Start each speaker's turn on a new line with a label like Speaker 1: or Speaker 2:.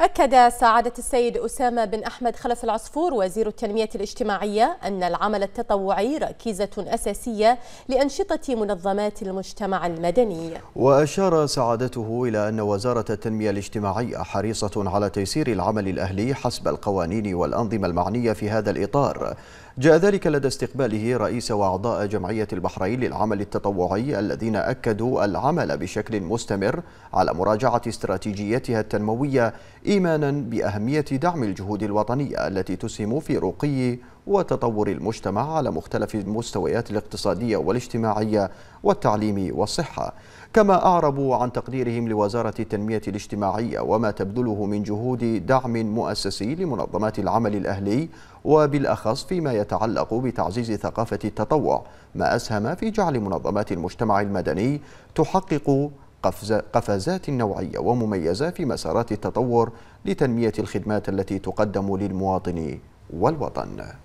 Speaker 1: أكد سعادة السيد أسامة بن أحمد خلف العصفور وزير التنمية الاجتماعية أن العمل التطوعي ركيزة أساسية لأنشطة منظمات المجتمع المدني
Speaker 2: وأشار سعادته إلى أن وزارة التنمية الاجتماعية حريصة على تيسير العمل الأهلي حسب القوانين والأنظمة المعنية في هذا الإطار جاء ذلك لدى استقباله رئيس وأعضاء جمعية البحرين للعمل التطوعي الذين أكدوا العمل بشكل مستمر على مراجعة استراتيجيتها التنموية إيمانا بأهمية دعم الجهود الوطنية التي تسهم في رقي وتطور المجتمع على مختلف المستويات الاقتصادية والاجتماعية والتعليم والصحة كما أعربوا عن تقديرهم لوزارة التنمية الاجتماعية وما تبذله من جهود دعم مؤسسي لمنظمات العمل الأهلي وبالأخص فيما يتعلق بتعزيز ثقافة التطوع ما أسهم في جعل منظمات المجتمع المدني تحقق قفزات نوعية ومميزة في مسارات التطور لتنمية الخدمات التي تقدم للمواطن والوطن